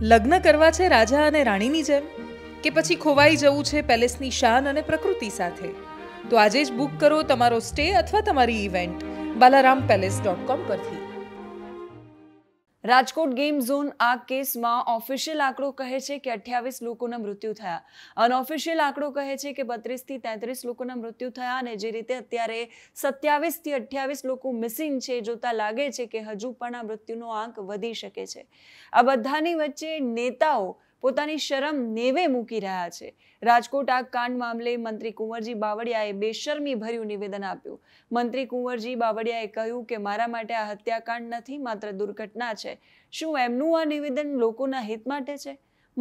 લગ્ન કરવા છે રાજા અને રાણીની જેમ કે પછી ખોવાઈ જવું છે પેલેસની શાન અને પ્રકૃતિ સાથે તો આજે જ બુક કરો તમારો સ્ટે અથવા તમારી event Balaram palace dot com પરથી રાજકોટ ગેમ ઝોન આ કેસમાં ઓફિશિયલ આંકડો કહે છે કે અઠ્યાવીસ લોકોના મૃત્યુ થયા અનઓફિશિયલ આંકડો કહે છે કે બત્રીસથી તેત્રીસ લોકોના મૃત્યુ થયા અને જે રીતે અત્યારે સત્યાવીસથી અઠ્યાવીસ લોકો મિસિંગ છે જોતા લાગે છે કે હજુ પણ આ મૃત્યુનો આંક વધી શકે છે આ બધાની વચ્ચે નેતાઓ પોતાની શરમ નેવે મૂકી રહ્યા છે રાજકોટ આગ કાંડ મામલે મંત્રી કુંવરજી બાવળિયાએ બેશરમી ભર્યું નિવેદન આપ્યું મંત્રી કુંવરજી બાવળિયાએ કહ્યું કે મારા માટે આ હત્યાકાંડ નથી માત્ર દુર્ઘટના છે શું એમનું આ નિવેદન લોકોના હિત માટે છે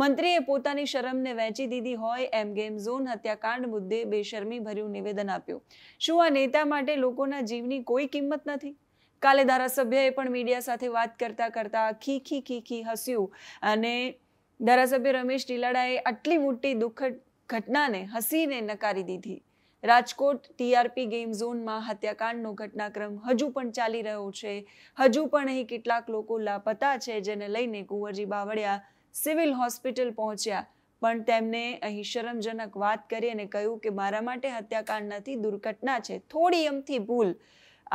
મંત્રીએ પોતાની શરમને વહેંચી દીધી હોય એમ ગેમ ઝોન હત્યાકાંડ મુદ્દે બેશરમી ભર્યું નિવેદન આપ્યું શું આ નેતા માટે લોકોના જીવની કોઈ કિંમત નથી કાલે ધારાસભ્યએ પણ મીડિયા સાથે વાત કરતા કરતા ખી ખી ખી ખી હસ્યું અને ધારાસભ્ય રમેશ ટીલાડાએ આટલી મોટી દુઃખદ ઘટનાને હસીને નકારી દીધી રાજકોટ ટીઆરપી ગેમ ઝોનમાં હત્યાકાંડનો ઘટનાક્રમ હજુ પણ ચાલી રહ્યો છે હજુ પણ અહીં કેટલાક લોકો લાપતા છે જેને લઈને કુંવરજી બાવળિયા સિવિલ હોસ્પિટલ પહોંચ્યા પણ તેમને અહીં શરમજનક વાત કરી અને કહ્યું કે મારા માટે હત્યાકાંડ નથી દુર્ઘટના છે થોડી અમથી ભૂલ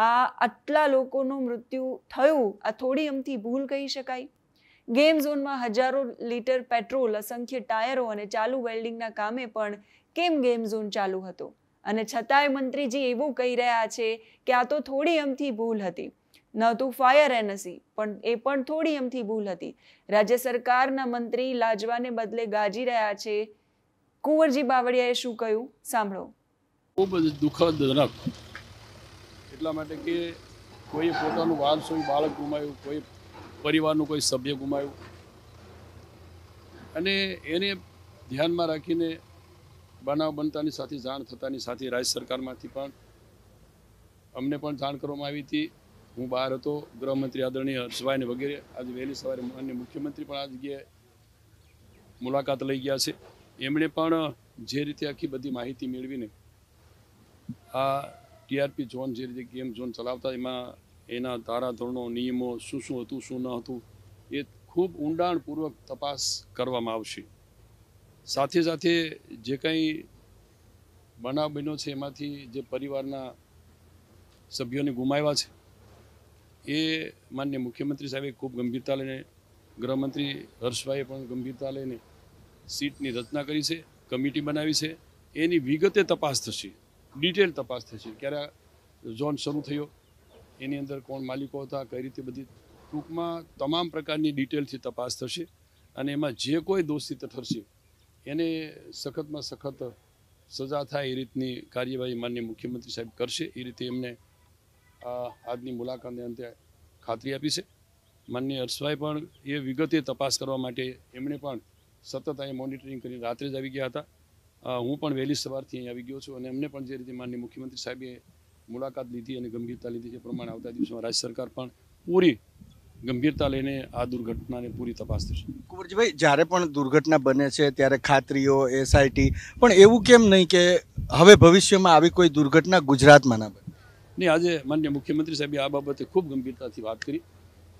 આ આટલા લોકોનું મૃત્યુ થયું આ થોડી અમથી ભૂલ કહી શકાય ગેમ ઝોનમાં હજારો લીટર પેટ્રોલ અસંખ્ય ટાયરો અને ચાલુ વેલ્ડિંગના કામે પણ કેમ ગેમ ઝોન ચાલુ હતો અને છતાંય મંત્રીજી એવું કહી રહ્યા છે કે આ તો થોડી અમથી ભૂલ હતી નહોતું ફાયર એનસી પણ એ પણ થોડી અમથી ભૂલ હતી રાજ્ય સરકારના મંત્રી લાજવાને બદલે ગાજી રહ્યા છે કુંવરજી બાવળિયાએ શું કહ્યું સાંભળો બહુ બધું દુઃખદજનક એટલા માટે કે કોઈ પોતાનું વાલસોઈ બાળક ગુમાયું કોઈ પરિવારનું કોઈ સભ્ય ગુમાવ્યું અને એને ધ્યાનમાં રાખીને બનાવ બનતાની સાથે જાણ થતાની સાથે રાજ્ય સરકારમાંથી પણ અમને પણ જાણ કરવામાં આવી હતી હું બહાર હતો ગૃહમંત્રી આદરણીય હર્ષભાઈને વગેરે આજે વહેલી સવારે માન્ય મુખ્યમંત્રી પણ આ જગ્યાએ મુલાકાત લઈ ગયા છે એમણે પણ જે રીતે આખી બધી માહિતી મેળવીને આ ટીઆરપી ઝોન જે રીતે ગેમ ઝોન ચલાવતા એમાં એના ધારાધોરણો નિયમો શું શું હતું શું ન હતું એ ખૂબ ઊંડાણપૂર્વક તપાસ કરવામાં આવશે સાથે સાથે જે કંઈ બનાવ બન્યો છે એમાંથી જે પરિવારના સભ્યોને ગુમાવ્યા છે એ માન્ય મુખ્યમંત્રી સાહેબે ખૂબ ગંભીરતા લઈને ગૃહમંત્રી હર્ષભાઈએ પણ ગંભીરતા લઈને સીટની રચના કરી છે કમિટી બનાવી છે એની વિગતે તપાસ થશે ડિટેલ તપાસ થશે ક્યારે ઝોન શરૂ થયો એની અંદર કોણ માલિકો હતા કઈ રીતે બધી ટૂંકમાં તમામ પ્રકારની ડિટેલથી તપાસ થશે અને એમાં જે કોઈ દોષિત ઠરશે એને સખતમાં સખત સજા થાય એ રીતની કાર્યવાહી માન્ય મુખ્યમંત્રી સાહેબ કરશે એ રીતે એમને આજની મુલાકાતને અંતે ખાતરી આપી છે માન્ય હર્ષભાઈ પણ એ વિગતે તપાસ કરવા માટે એમણે પણ સતત અહીં મોનિટરિંગ કરીને રાત્રે જ આવી ગયા હતા હું પણ વહેલી સવારથી અહીં આવી ગયો છું અને એમને પણ જે રીતે માનની મુખ્યમંત્રી સાહેબે મુલાકાત લીધી અને ગંભીરતા લીધી છે પ્રમાણે આવતા દિવસોમાં રાજ્ય સરકાર પણ પૂરી ગંભીરતા લઈને આ દુર્ઘટનાને પૂરી તપાસ થશે કુંવરજીભાઈ જ્યારે પણ દુર્ઘટના બને છે ત્યારે ખાતરીઓ એસઆઈટી પણ એવું કેમ નહીં કે હવે ભવિષ્યમાં આવી કોઈ દુર્ઘટના ગુજરાતમાં ના બને નહીં આજે માન્ય મુખ્યમંત્રી સાહેબે આ બાબતે ખૂબ ગંભીરતાથી વાત કરી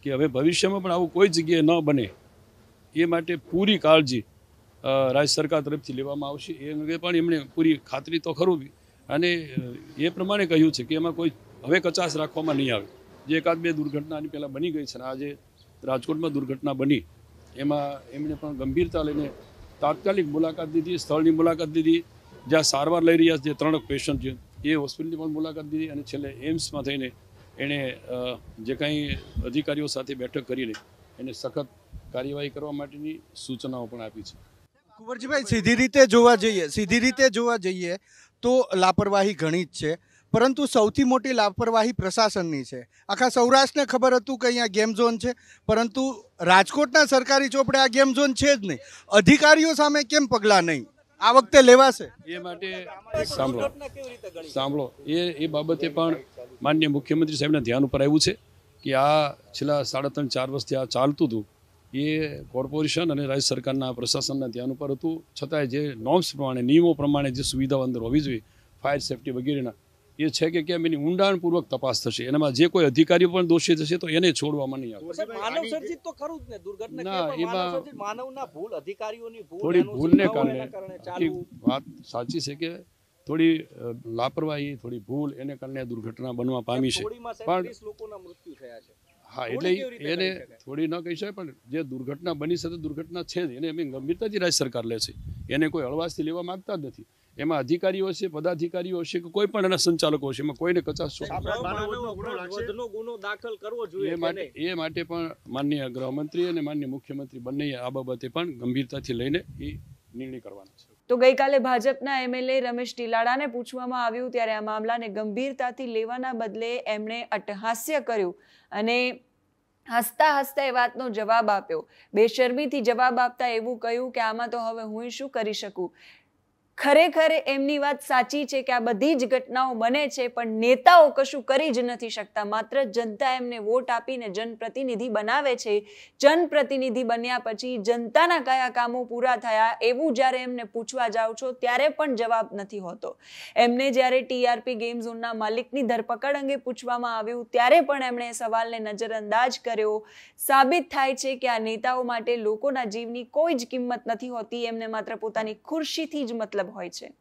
કે હવે ભવિષ્યમાં પણ આવું કોઈ જગ્યાએ ન બને એ માટે પૂરી કાળજી રાજ્ય સરકાર તરફથી લેવામાં આવશે એ અંગે પણ એમણે પૂરી ખાતરી તો ખરું અને એ પ્રમાણે કહ્યું છે કે એમાં કોઈ હવે કચાશ રાખવામાં નહીં આવે જે એકાદ બે દુર્ઘટના આની પહેલાં બની ગઈ છે અને આજે રાજકોટમાં દુર્ઘટના બની એમાં એમણે પણ ગંભીરતા લઈને તાત્કાલિક મુલાકાત લીધી સ્થળની મુલાકાત લીધી જ્યાં સારવાર લઈ રહ્યા છે જે ત્રણ પેશન્ટ છે એ હોસ્પિટલની પણ મુલાકાત દીધી અને છેલ્લે એમ્સમાં થઈને એણે જે કાંઈ અધિકારીઓ સાથે બેઠક કરીને એને સખત કાર્યવાહી કરવા માટેની સૂચનાઓ પણ આપી છે કુંવરજીભાઈ સીધી રીતે જોવા જઈએ સીધી રીતે જોવા જઈએ તો લાપરવાહી ઘણી જ છે પરંતુ સૌથી મોટી લાપરવાહી પ્રશાસનની છે આખા સૌરાષ્ટ્રને ખબર હતું કે અહીંયા ગેમ ઝોન છે પરંતુ રાજકોટના સરકારી ચોપડે આ ગેમ ઝોન છે જ નહીં અધિકારીઓ સામે કેમ પગલાં નહીં આ વખતે લેવાશે એ માટે સાંભળો સાંભળો એ એ બાબતે પણ માન્ય મુખ્યમંત્રી સાહેબના ધ્યાન ઉપર આવ્યું છે કે આ છેલ્લા સાડા ત્રણ ચાર વર્ષથી આ ચાલતું હતું એ કોર્પોરેશન અને રાજ્ય સરકારના પ્રશાસનના ધ્યાન ઉપર હતું છતાંય જે નોર્મ્સ પ્રમાણે નિયમો પ્રમાણે જે સુવિધાઓ અંદર હોવી જોઈએ ફાયર સેફટી વગેરેના એ છે કે કેમ એની ઊંડાણપૂર્વક તપાસ થશે એનામાં જે કોઈ અધિકારીઓ પણ દોષિત હશે તો એને છોડવામાં નહીં આવે થોડી ભૂલને કારણે વાત સાચી છે કે થોડી લાપરવાહી થોડી ભૂલ એને કારણે દુર્ઘટના બનવા પામી છે પણ લોકોના મૃત્યુ થયા છે હા એટલે એને છોડી ન કહી શકાય પણ જે દુર્ઘટના બની છે દુર્ઘટના છે જ એને અમે ગંભીરતાથી રાજ્ય સરકાર લે છે એને કોઈ હળવાશથી લેવા માંગતા જ નથી એમાં અધિકારીઓ છે પદાધિકારીઓ છે કે કોઈ પણ એના સંચાલકો છે એમાં કોઈને કચાશો ગુનો દાખલ કરવો જોઈએ એ માટે એ માટે પણ માનનીય ગૃહમંત્રી અને માનનીય મુખ્યમંત્રી બંને આ બાબતે પણ ગંભીરતાથી લઈને એ નિર્ણય કરવાનો છે તો ગઈકાલે ભાજપના એમએલએ રમેશ ટીલાડાને પૂછવામાં આવ્યું ત્યારે આ મામલાને ગંભીરતાથી લેવાના બદલે એમણે અટહાસ્ય કર્યું અને હસતા હસતા એ વાતનો જવાબ આપ્યો બેશરમીથી જવાબ આપતા એવું કહ્યું કે આમાં તો હવે હું શું કરી શકું ખરેખર એમની વાત સાચી છે કે આ બધી જ ઘટનાઓ બને છે પણ નેતાઓ કશું કરી જ નથી શકતા માત્ર જનતા એમને વોટ આપીને જનપ્રતિનિધિ બનાવે છે જનપ્રતિનિધિ બન્યા પછી જનતાના કયા કામો પૂરા થયા એવું જ્યારે એમને પૂછવા જાઓ છો ત્યારે પણ જવાબ નથી હોતો એમને જ્યારે ટીઆરપી ગેમ ઝોનના માલિકની ધરપકડ અંગે પૂછવામાં આવ્યું ત્યારે પણ એમણે સવાલને નજરઅંદાજ કર્યો સાબિત થાય છે કે આ નેતાઓ માટે લોકોના જીવની કોઈ જ કિંમત નથી હોતી એમને માત્ર પોતાની ખુરશીથી જ મતલબ હોય છે